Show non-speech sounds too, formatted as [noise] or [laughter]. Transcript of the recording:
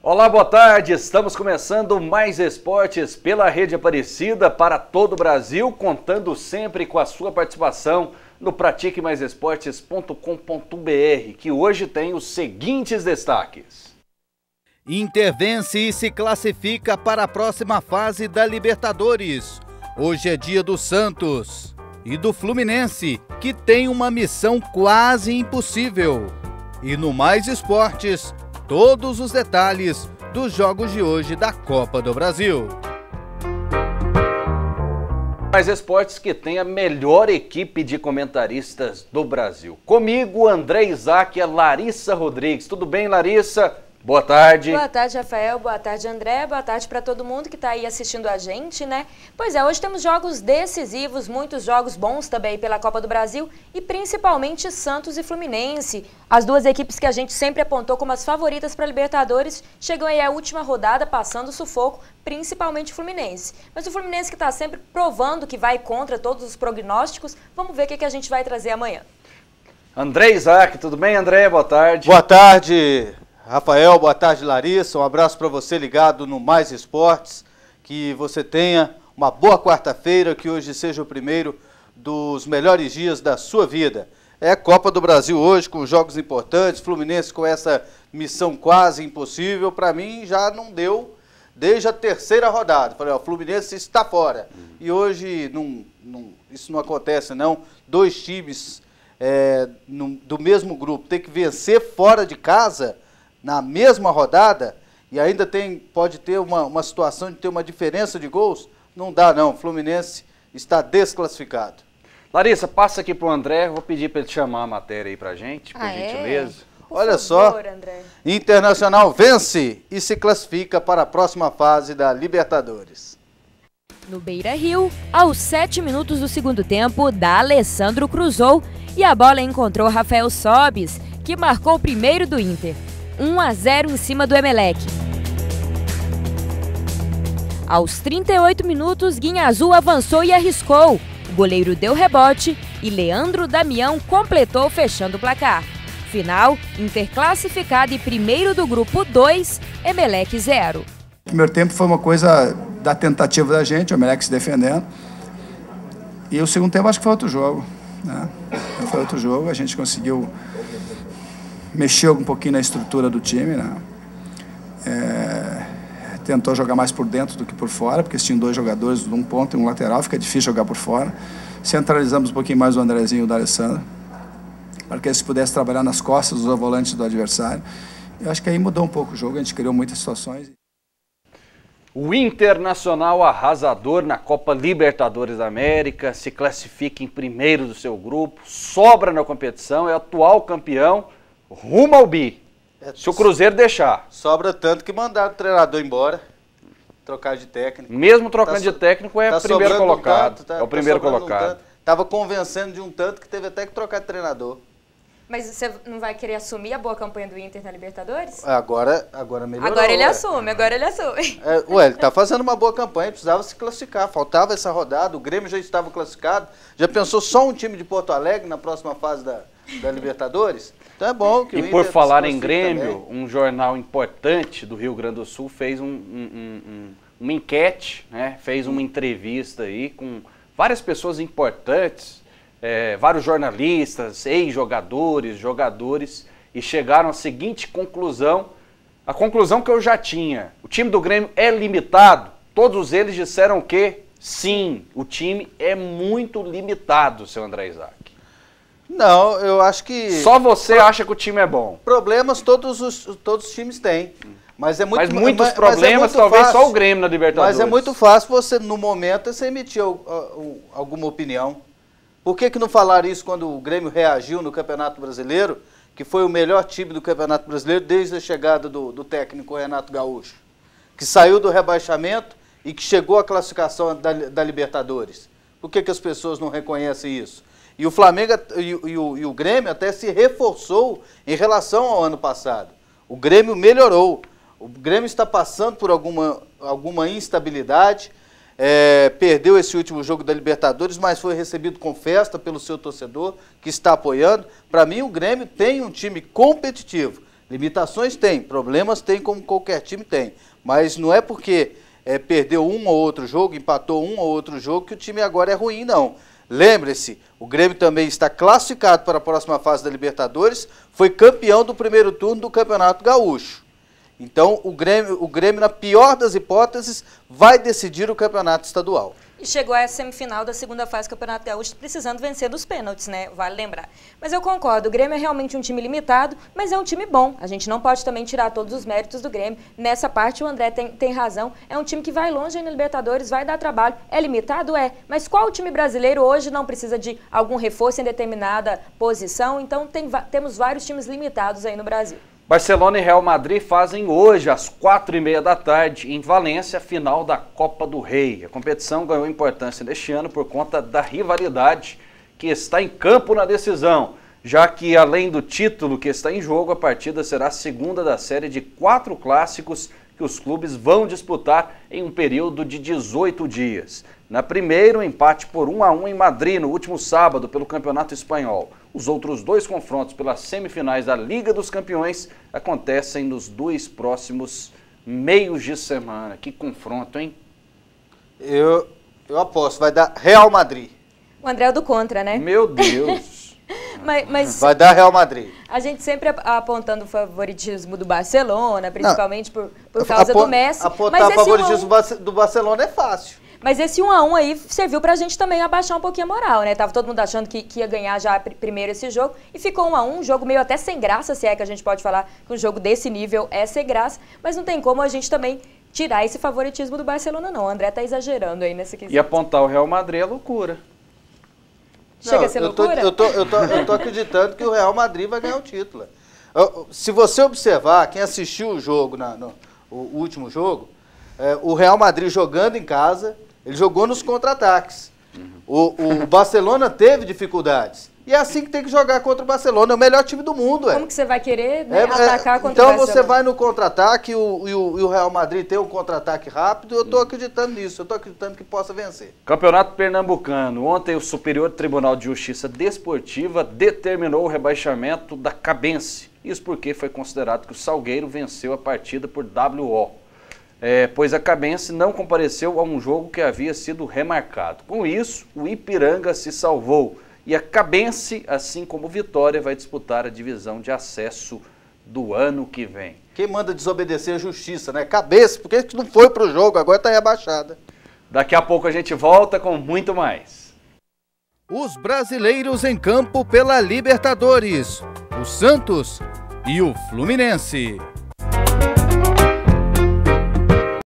Olá, boa tarde. Estamos começando mais esportes pela Rede Aparecida para todo o Brasil, contando sempre com a sua participação no pratiquemaisesportes.com.br, que hoje tem os seguintes destaques. Intervence e se classifica para a próxima fase da Libertadores. Hoje é dia do Santos e do Fluminense, que tem uma missão quase impossível. E no Mais Esportes, todos os detalhes dos jogos de hoje da Copa do Brasil. Mais esportes que tem a melhor equipe de comentaristas do Brasil. Comigo, André Isaac e a Larissa Rodrigues. Tudo bem, Larissa? Boa tarde. Boa tarde, Rafael. Boa tarde, André. Boa tarde para todo mundo que está aí assistindo a gente, né? Pois é, hoje temos jogos decisivos, muitos jogos bons também pela Copa do Brasil e principalmente Santos e Fluminense. As duas equipes que a gente sempre apontou como as favoritas para Libertadores chegam aí à última rodada passando sufoco, principalmente o Fluminense. Mas o Fluminense que está sempre provando que vai contra todos os prognósticos, vamos ver o que, que a gente vai trazer amanhã. André Isaac, tudo bem, André? Boa tarde. Boa tarde. Rafael, boa tarde, Larissa. Um abraço para você ligado no Mais Esportes. Que você tenha uma boa quarta-feira, que hoje seja o primeiro dos melhores dias da sua vida. É Copa do Brasil hoje, com jogos importantes, Fluminense com essa missão quase impossível. Para mim, já não deu desde a terceira rodada. Falei, ó, Fluminense está fora. E hoje isso não acontece, não. Dois times é, do mesmo grupo tem que vencer fora de casa na mesma rodada e ainda tem, pode ter uma, uma situação de ter uma diferença de gols, não dá não. O Fluminense está desclassificado. Larissa, passa aqui para o André, vou pedir para ele chamar a matéria aí para gente, por ah, é? gentileza. É? Olha favor, só, André. Internacional vence e se classifica para a próxima fase da Libertadores. No Beira Rio, aos 7 minutos do segundo tempo, da Alessandro cruzou e a bola encontrou Rafael Sobis, que marcou o primeiro do Inter. 1 a 0 em cima do Emelec. Aos 38 minutos, Guinha Azul avançou e arriscou. O goleiro deu rebote e Leandro Damião completou fechando o placar. Final, interclassificado e primeiro do grupo 2, Emelec 0. primeiro tempo foi uma coisa da tentativa da gente, o Emelec se defendendo. E o segundo tempo acho que foi outro jogo. Né? Foi outro jogo, a gente conseguiu mexeu um pouquinho na estrutura do time, né? É, tentou jogar mais por dentro do que por fora, porque se tinha dois jogadores, um ponto e um lateral, fica difícil jogar por fora. Centralizamos um pouquinho mais o Andrezinho e o D'Alessandro, para que eles pudessem trabalhar nas costas dos volantes do adversário. Eu acho que aí mudou um pouco o jogo, a gente criou muitas situações. O Internacional arrasador na Copa Libertadores da América, se classifica em primeiro do seu grupo, sobra na competição, é atual campeão rumo ao bi. É, se o Cruzeiro deixar. Sobra tanto que mandar o treinador embora. Trocar de técnico. Mesmo tá trocando tá de técnico, é, tá primeiro colocado, um tanto, tá, é o tá primeiro colocado. Um Estava convencendo de um tanto que teve até que trocar de treinador. Mas você não vai querer assumir a boa campanha do Inter na Libertadores? É, agora, agora melhorou. Agora ele ué. assume, agora ele assume. É, ué, ele tá fazendo uma boa campanha, precisava se classificar. Faltava essa rodada, o Grêmio já estava classificado. Já pensou só um time de Porto Alegre na próxima fase da, da Libertadores? Então é bom que E por falar em Grêmio, também. um jornal importante do Rio Grande do Sul fez um, um, um, uma enquete, né? fez uma entrevista aí com várias pessoas importantes, é, vários jornalistas, ex-jogadores, jogadores, e chegaram à seguinte conclusão, a conclusão que eu já tinha. O time do Grêmio é limitado? Todos eles disseram que sim, o time é muito limitado, seu André Isaac. Não, eu acho que. Só você Pro... acha que o time é bom. Problemas todos os, todos os times têm. Mas, é muito, mas muitos problemas, mas é muito talvez fácil. só o Grêmio na Libertadores. Mas é muito fácil você, no momento, você emitir alguma opinião. Por que, que não falaram isso quando o Grêmio reagiu no Campeonato Brasileiro, que foi o melhor time do Campeonato Brasileiro desde a chegada do, do técnico Renato Gaúcho? Que saiu do rebaixamento e que chegou à classificação da, da Libertadores. Por que, que as pessoas não reconhecem isso? E o Flamengo e, e, o, e o Grêmio até se reforçou em relação ao ano passado. O Grêmio melhorou. O Grêmio está passando por alguma, alguma instabilidade. É, perdeu esse último jogo da Libertadores, mas foi recebido com festa pelo seu torcedor, que está apoiando. Para mim, o Grêmio tem um time competitivo. Limitações tem, problemas tem, como qualquer time tem. Mas não é porque é, perdeu um ou outro jogo, empatou um ou outro jogo, que o time agora é ruim, não. Lembre-se, o Grêmio também está classificado para a próxima fase da Libertadores, foi campeão do primeiro turno do Campeonato Gaúcho. Então, o Grêmio, o Grêmio na pior das hipóteses, vai decidir o campeonato estadual. E chegou à semifinal da segunda fase do Campeonato Gaúcho, precisando vencer dos pênaltis, né? Vale lembrar. Mas eu concordo, o Grêmio é realmente um time limitado, mas é um time bom. A gente não pode também tirar todos os méritos do Grêmio. Nessa parte, o André tem, tem razão. É um time que vai longe na Libertadores, vai dar trabalho. É limitado? É. Mas qual time brasileiro hoje não precisa de algum reforço em determinada posição? Então, tem, temos vários times limitados aí no Brasil. Barcelona e Real Madrid fazem hoje, às quatro e meia da tarde, em Valência, a final da Copa do Rei. A competição ganhou importância neste ano por conta da rivalidade que está em campo na decisão, já que, além do título que está em jogo, a partida será a segunda da série de quatro clássicos que os clubes vão disputar em um período de 18 dias. Na primeira, o um empate por 1 a 1 em Madrid no último sábado pelo Campeonato Espanhol. Os outros dois confrontos pelas semifinais da Liga dos Campeões acontecem nos dois próximos meios de semana. Que confronto, hein? Eu, eu aposto, vai dar Real Madrid. O André é do contra, né? Meu Deus! [laughs] mas, mas, vai dar Real Madrid. A gente sempre apontando o favoritismo do Barcelona, principalmente Não, por, por causa do Messi. Apontar mas o favoritismo um... do Barcelona é fácil. Mas esse 1 a 1 aí serviu pra gente também abaixar um pouquinho a moral, né? Tava todo mundo achando que, que ia ganhar já pr primeiro esse jogo e ficou 1 a 1, um jogo meio até sem graça, se é que a gente pode falar que um jogo desse nível é sem graça, mas não tem como a gente também tirar esse favoritismo do Barcelona não. O André tá exagerando aí nessa questão. E apontar o Real Madrid é loucura. Chega não, a ser loucura? Eu tô, eu, tô, eu, tô, eu tô acreditando que o Real Madrid vai ganhar o título. Se você observar, quem assistiu o jogo, na, no, o último jogo, é, o Real Madrid jogando em casa, ele jogou nos contra-ataques. O, o Barcelona teve dificuldades. E é assim que tem que jogar contra o Barcelona. É o melhor time do mundo, é. Como que você vai querer né, é, é atacar contra então o Barcelona? Então você vai no contra-ataque e, o, e o, e o Real Madrid tem um contra-ataque rápido. Eu estou hum. acreditando nisso. Eu estou acreditando que possa vencer. Campeonato Pernambucano. Ontem o Superior Tribunal de Justiça Desportiva determinou o rebaixamento da Cabense. Isso porque foi considerado que o Salgueiro venceu a partida por WO é, pois a Cabense não compareceu a um jogo que havia sido remarcado. Com isso, o Ipiranga se salvou e a Cabense, assim como Vitória, vai disputar a divisão de acesso do ano que vem. Quem manda desobedecer é a justiça, né? Cabeça, porque não foi para o jogo, agora está rebaixada. Daqui a pouco a gente volta com muito mais. Os brasileiros em campo pela Libertadores, o Santos e o Fluminense.